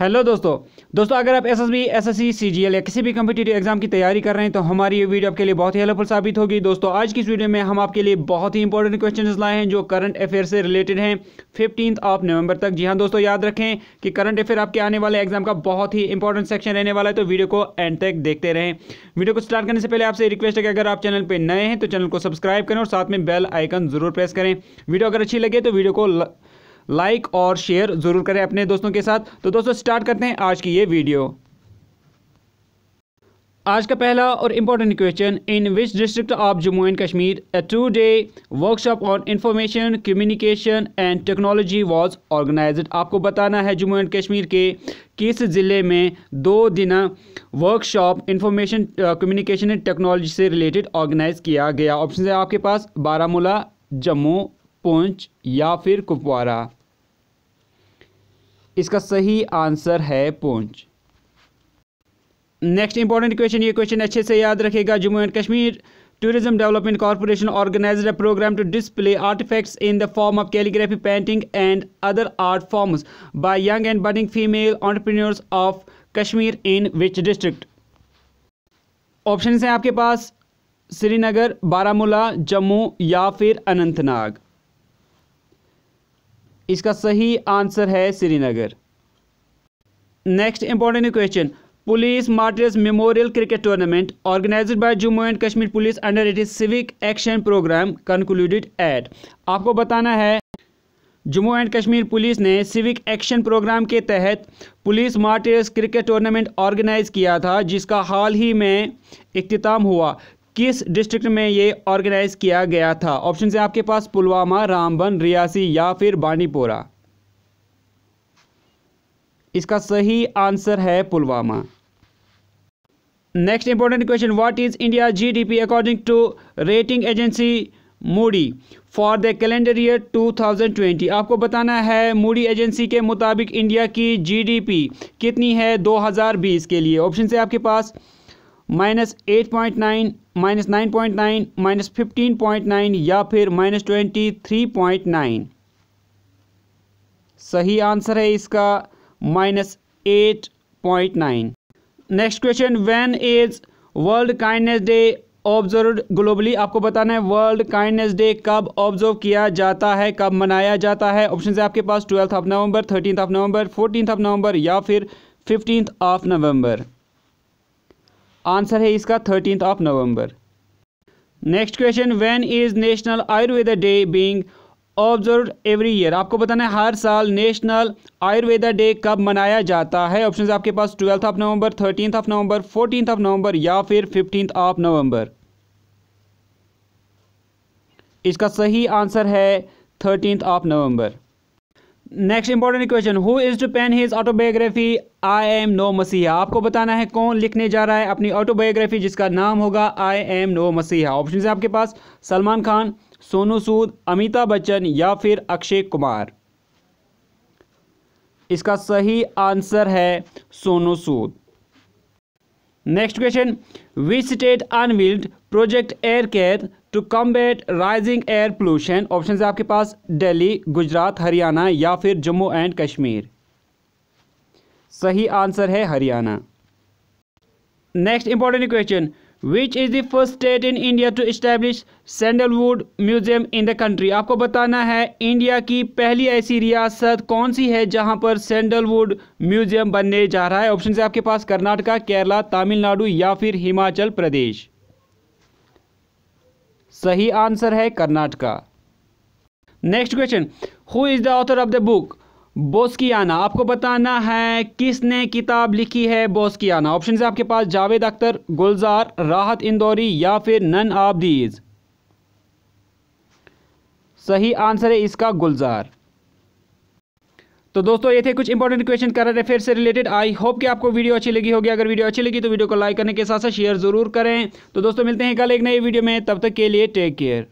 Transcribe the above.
hello दोस्तों दोस्तों अगर आप S S B S S C C G L या किसी भी कम्पिटेटिव एग्जाम की तैयारी कर रहे हैं तो हमारी ये वीडियो आपके लिए बहुत ही हेल्पफुल साबित होगी दोस्तों आज की इस वीडियो में हम आपके लिए बहुत ही इंपॉर्टेंट क्वेश्चन लाए हैं जो करंट अफेयर से रिलेटेड हैं फिफ्टीन ऑफ नवंबर तक जी हाँ दोस्तों याद रखें कि करंट अफेयर आपके आने वाले एग्जाम का बहुत ही इंपॉर्टेंट सेक्शन रहने वाला है तो वीडियो को एंड तक देखते रहें वीडियो को स्टार्ट करने से पहले आपसे रिक्वेस्ट है कि अगर आप चैनल पर नए हैं तो चैनल को सब्सक्राइब करें और साथ में बेल आइकन जरूर प्रेस करें वीडियो अगर अच्छी लगे तो वीडियो को ल... लाइक और शेयर ज़रूर करें अपने दोस्तों के साथ तो दोस्तों स्टार्ट करते हैं आज की ये वीडियो आज का पहला और important question in which district of Jammu and Kashmir a two day workshop on information communication and technology was organized आपको बताना है जम्मू एंड कश्मीर के किस ज़िले में दो दिन workshop information communication and technology से रिलेटेड ऑर्गेनाइज किया गया ऑप्शन है आपके पास बारामूला जम्मू पुंछ या फिर कुपवारा इसका सही आंसर है पूंज नेक्स्ट इंपॉर्टेंट क्वेश्चन ये क्वेश्चन अच्छे से याद रखेगा Jammu and Kashmir tourism development corporation organize a program to display artifacts in the form of calligraphy painting and other art forms by young and burning female entrepreneurs of Kashmir in which district option हैं आपके पास श्रीनगर बारामूला जम्मू या फिर अनंतनाग इसका सही answer है Srinagar next important question police martyrs memorial cricket tournament organize by Jammu and Kashmir police under it is civic action program concluded at आपको बताना है जम्मू एंड कश्मीर पुलिस ने सिविक एक्शन प्रोग्राम के तहत police martyrs cricket tournament organize किया था जिसका हाल ही में अख्ताम हुआ किस डिस्ट्रिक्ट में ये ऑर्गेनाइज किया गया था ऑप्शन है आपके पास पुलवामा रामबन रियासी या फिर बानीपोरा इसका सही आंसर है Pulwama next important question what is India GDP according to rating agency Moody for the calendar year 2020 आपको बताना है मूडी एजेंसी के मुताबिक इंडिया की जीडीपी कितनी है 2020 के लिए ऑप्शन से आपके पास minus eight point nine minus nine point nine minus fifteen point nine या फिर minus twenty three point nine सही आंसर है इसका minus eight point nine next question when is world kindness day observe globally आपको बताना है world kindness day कब observe किया जाता है कब मनाया जाता है ऑप्शन है आपके पास twelfth of November thirteen of November fourteen of November या फिर फिफ्टीन ऑफ नवंबर आंसर है इसका thirteen of November next question when is national Ayurveda day being observe every year आपको बताना है हर साल नेशनल आयुर्वेदा डे कब मनाया जाता है ऑप्शन आपके पास twelfth of November thirteen of November fourteen of November या फिर फिफ्टींथ ऑफ नवंबर इसका सही आंसर है thirteen of November next important question who is to pen his autobiography I am no messiah आपको बताना है कौन लिखने जा रहा है अपनी ऑटोबायोग्राफी जिसका नाम होगा I am no messiah option है आपके पास सलमान खान सोनू सूद अमिताभ बच्चन या फिर अक्षय कुमार इसका सही आंसर है Sonu Sood next question which state unveiled project air care to combat rising air pollution option है आपके पास दिल्ली गुजरात हरियाणा या फिर जम्मू एंड कश्मीर सही आंसर है Haryana next important question which is the first state in India to establish sandalwood museum in the country आपको बताना है India की पहली ऐसी रियासत कौन सी है जहां पर सैंडलवुड म्यूजियम बनने जा रहा है ऑप्शन से आपके पास कर्नाटका केरला तमिलनाडु या फिर हिमाचल प्रदेश सही आंसर है Karnataka next question who is the author of the book Boskiyana आपको बताना है किसने किताब लिखी है बोस्कियाना ऑप्शन है आपके पास जावेद अख्तर गुलजार राहत इंदौरी या फिर नन आबदीज सही आंसर है इसका गुलजार तो दोस्तों ये थे कुछ इंपॉर्टेंट क्वेश्चन करंट अफेयर से रिलेटेड आई होप कि आपको वीडियो अच्छी लगी होगी अगर वीडियो अच्छी लगी तो वीडियो को लाइक करने के साथ साथ शेयर जरूर करें तो दोस्तों मिलते हैं कल एक नई वीडियो में तब तक के लिए टेक केयर